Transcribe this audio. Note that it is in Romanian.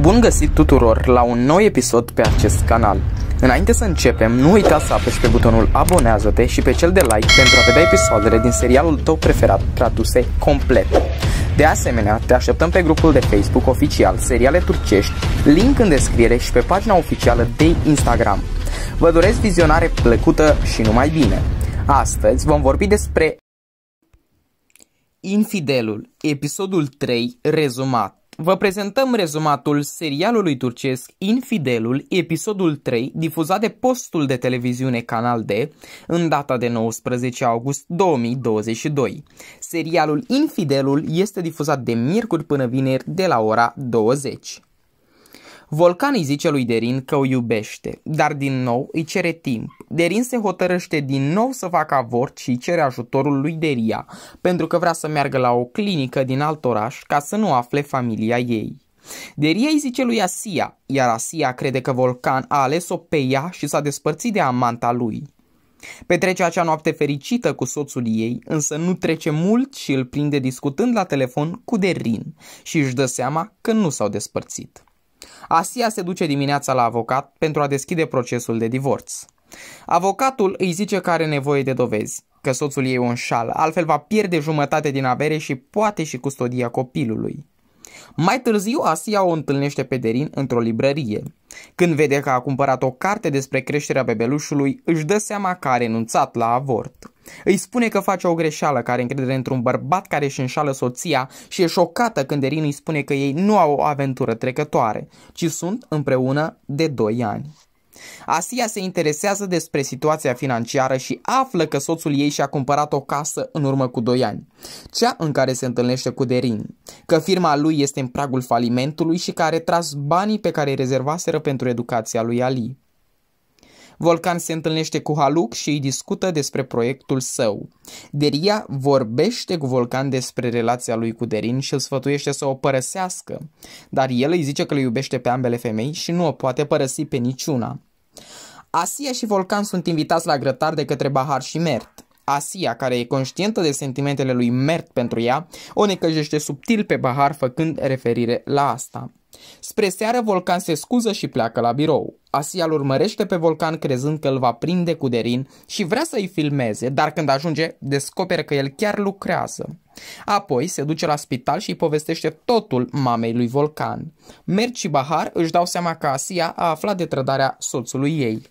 Bun găsit tuturor la un nou episod pe acest canal. Înainte să începem, nu uita să apeși pe butonul abonează-te și pe cel de like pentru a vedea episoadele din serialul tău preferat traduse complet. De asemenea, te așteptăm pe grupul de Facebook oficial Seriale Turcești, link în descriere și pe pagina oficială de Instagram. Vă doresc vizionare plăcută și numai bine! Astăzi vom vorbi despre Infidelul, episodul 3, rezumat. Vă prezentăm rezumatul serialului turcesc Infidelul, episodul 3, difuzat de postul de televiziune Canal D în data de 19 august 2022. Serialul Infidelul este difuzat de miercuri până vineri de la ora 20. Volcan îi zice lui Derin că o iubește, dar din nou îi cere timp. Derin se hotărăște din nou să facă avort și îi cere ajutorul lui Deria, pentru că vrea să meargă la o clinică din alt oraș ca să nu afle familia ei. Deria îi zice lui Asia, iar Asia crede că Volcan a ales-o pe ea și s-a despărțit de amanta lui. Petrece acea noapte fericită cu soțul ei, însă nu trece mult și îl prinde discutând la telefon cu Derin și își dă seama că nu s-au despărțit. Asia se duce dimineața la avocat pentru a deschide procesul de divorț. Avocatul îi zice că are nevoie de dovezi, că soțul ei e un șal, altfel va pierde jumătate din avere și poate și custodia copilului. Mai târziu, Asia o întâlnește pe Derin într-o librărie. Când vede că a cumpărat o carte despre creșterea bebelușului, își dă seama că a renunțat la avort. Îi spune că face o greșeală, care încredere într-un bărbat care își înșală soția și e șocată când Erin îi spune că ei nu au o aventură trecătoare, ci sunt împreună de 2 ani. Asia se interesează despre situația financiară și află că soțul ei și-a cumpărat o casă în urmă cu 2 ani, cea în care se întâlnește cu Derin, că firma lui este în pragul falimentului și că a retras banii pe care îi rezervaseră pentru educația lui Ali. Volcan se întâlnește cu Haluk și îi discută despre proiectul său. Deria vorbește cu Volcan despre relația lui cu Derin și îl sfătuiește să o părăsească, dar el îi zice că le iubește pe ambele femei și nu o poate părăsi pe niciuna. Asia și Volcan sunt invitați la grătar de către Bahar și Mert. Asia, care e conștientă de sentimentele lui Mert pentru ea, o necăjește subtil pe Bahar făcând referire la asta. Spre seară, Volcan se scuză și pleacă la birou. Asia îl urmărește pe Volcan crezând că îl va prinde cu Derin și vrea să-i filmeze, dar când ajunge, descoperă că el chiar lucrează. Apoi se duce la spital și îi povestește totul mamei lui Volcan. Merci și Bahar își dau seama că Asia a aflat de trădarea soțului ei.